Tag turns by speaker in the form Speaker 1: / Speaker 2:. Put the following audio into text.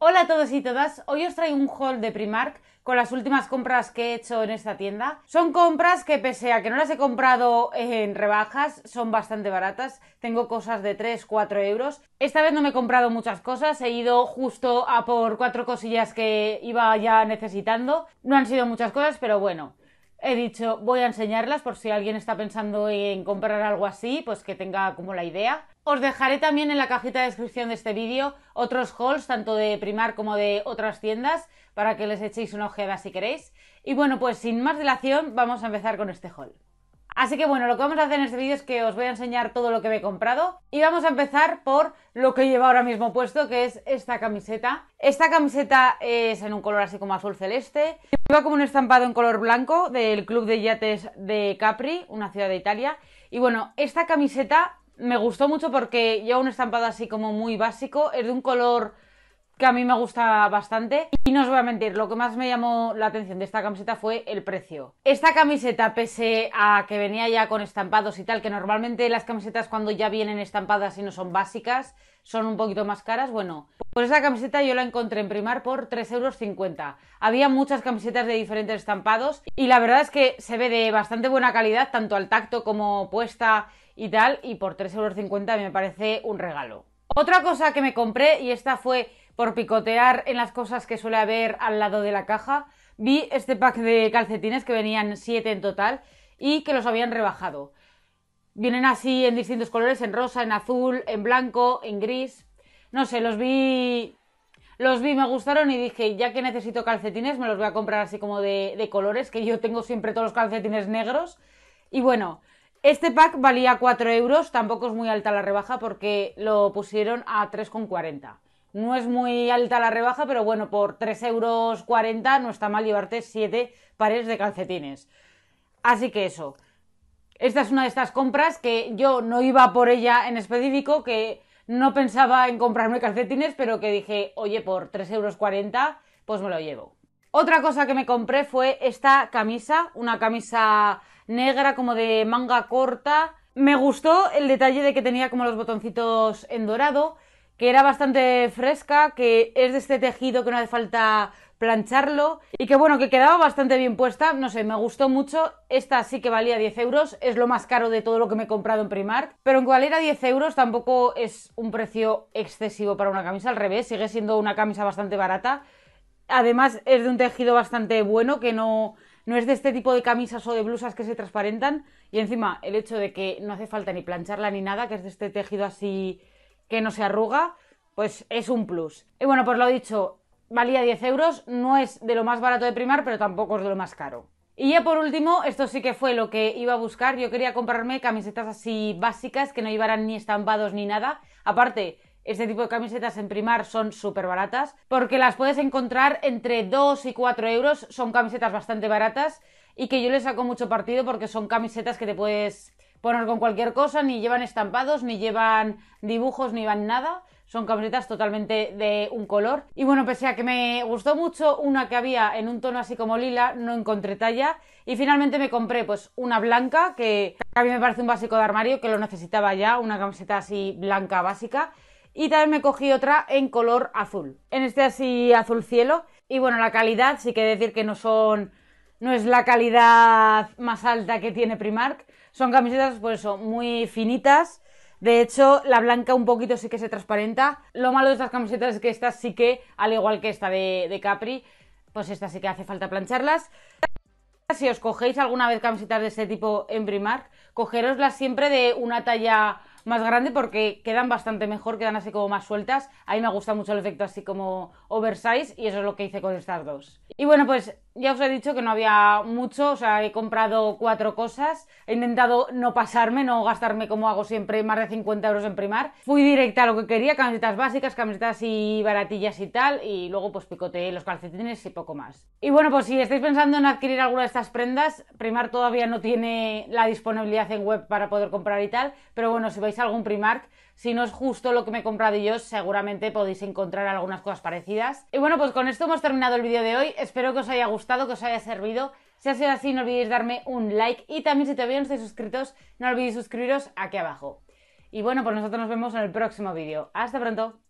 Speaker 1: Hola a todos y todas, hoy os traigo un haul de Primark con las últimas compras que he hecho en esta tienda. Son compras que pese a que no las he comprado en rebajas, son bastante baratas. Tengo cosas de 3, 4 euros. Esta vez no me he comprado muchas cosas, he ido justo a por cuatro cosillas que iba ya necesitando. No han sido muchas cosas, pero bueno he dicho, voy a enseñarlas por si alguien está pensando en comprar algo así, pues que tenga como la idea. Os dejaré también en la cajita de descripción de este vídeo otros hauls, tanto de Primar como de otras tiendas, para que les echéis una ojeada si queréis. Y bueno, pues sin más dilación, vamos a empezar con este haul. Así que bueno, lo que vamos a hacer en este vídeo es que os voy a enseñar todo lo que me he comprado y vamos a empezar por lo que lleva ahora mismo puesto, que es esta camiseta. Esta camiseta es en un color así como azul celeste, Lleva como un estampado en color blanco del Club de Yates de Capri, una ciudad de Italia. Y bueno, esta camiseta me gustó mucho porque lleva un estampado así como muy básico, es de un color que a mí me gusta bastante. Y no os voy a mentir, lo que más me llamó la atención de esta camiseta fue el precio. Esta camiseta, pese a que venía ya con estampados y tal, que normalmente las camisetas cuando ya vienen estampadas y no son básicas, son un poquito más caras, bueno, pues esta camiseta yo la encontré en Primar por 3,50 euros. Había muchas camisetas de diferentes estampados y la verdad es que se ve de bastante buena calidad, tanto al tacto como puesta y tal, y por 3,50 euros me parece un regalo. Otra cosa que me compré, y esta fue por picotear en las cosas que suele haber al lado de la caja, vi este pack de calcetines que venían 7 en total y que los habían rebajado. Vienen así en distintos colores, en rosa, en azul, en blanco, en gris. No sé, los vi. Los vi, me gustaron y dije, ya que necesito calcetines, me los voy a comprar así como de, de colores, que yo tengo siempre todos los calcetines negros. Y bueno, este pack valía 4 euros, tampoco es muy alta la rebaja porque lo pusieron a 3,40. No es muy alta la rebaja, pero bueno, por 3,40 euros no está mal llevarte 7 pares de calcetines. Así que eso. Esta es una de estas compras que yo no iba por ella en específico, que no pensaba en comprarme calcetines, pero que dije, oye, por 3,40 euros, pues me lo llevo. Otra cosa que me compré fue esta camisa, una camisa negra como de manga corta. Me gustó el detalle de que tenía como los botoncitos en dorado que era bastante fresca, que es de este tejido que no hace falta plancharlo y que bueno, que quedaba bastante bien puesta, no sé, me gustó mucho, esta sí que valía 10 euros, es lo más caro de todo lo que me he comprado en Primark, pero en cual era 10 euros tampoco es un precio excesivo para una camisa, al revés, sigue siendo una camisa bastante barata, además es de un tejido bastante bueno que no... No es de este tipo de camisas o de blusas que se transparentan. Y encima, el hecho de que no hace falta ni plancharla ni nada, que es de este tejido así que no se arruga, pues es un plus. Y bueno, pues lo dicho, valía 10 euros, no es de lo más barato de primar, pero tampoco es de lo más caro. Y ya por último, esto sí que fue lo que iba a buscar. Yo quería comprarme camisetas así básicas que no llevaran ni estampados ni nada. Aparte, este tipo de camisetas en primar son súper baratas porque las puedes encontrar entre 2 y 4 euros. Son camisetas bastante baratas y que yo les saco mucho partido porque son camisetas que te puedes poner con cualquier cosa, ni llevan estampados, ni llevan dibujos, ni van nada. Son camisetas totalmente de un color. Y bueno, pese a que me gustó mucho una que había en un tono así como lila, no encontré talla. Y finalmente me compré pues una blanca, que a mí me parece un básico de armario, que lo necesitaba ya, una camiseta así blanca básica. Y también me cogí otra en color azul, en este así azul cielo. Y bueno, la calidad sí que decir que no son no es la calidad más alta que tiene Primark. Son camisetas, por pues eso, muy finitas. De hecho, la blanca un poquito sí que se transparenta. Lo malo de estas camisetas es que estas sí que, al igual que esta de, Capri, pues esta sí que hace falta plancharlas. Si os cogéis alguna vez camisetas de este tipo en Primark, cogeroslas siempre de una talla más grande porque quedan bastante mejor, quedan así como más sueltas. A mí me gusta mucho el efecto así como oversize y eso es lo que hice con estas dos. Y bueno, pues ya os he dicho que no había mucho, o sea, he comprado cuatro cosas, he intentado no pasarme, no gastarme como hago siempre más de 50 euros en primar. Fui directa a lo que quería, camisetas básicas, camisetas y baratillas y tal, y luego pues picoteé los calcetines y poco más. Y bueno, pues si estáis pensando en adquirir alguna de estas prendas, primar todavía no tiene la disponibilidad en web para poder comprar y tal, pero bueno, si vais a algún Primark, si no es justo lo que me he comprado yo, seguramente podéis encontrar algunas cosas parecidas. Y bueno, pues con esto hemos terminado el vídeo de hoy. Espero que os haya gustado, que os haya servido. Si ha sido así, no olvidéis darme un like y también si todavía no estáis suscritos, no olvidéis suscribiros aquí abajo. Y bueno, pues nosotros nos vemos en el próximo vídeo. Hasta pronto.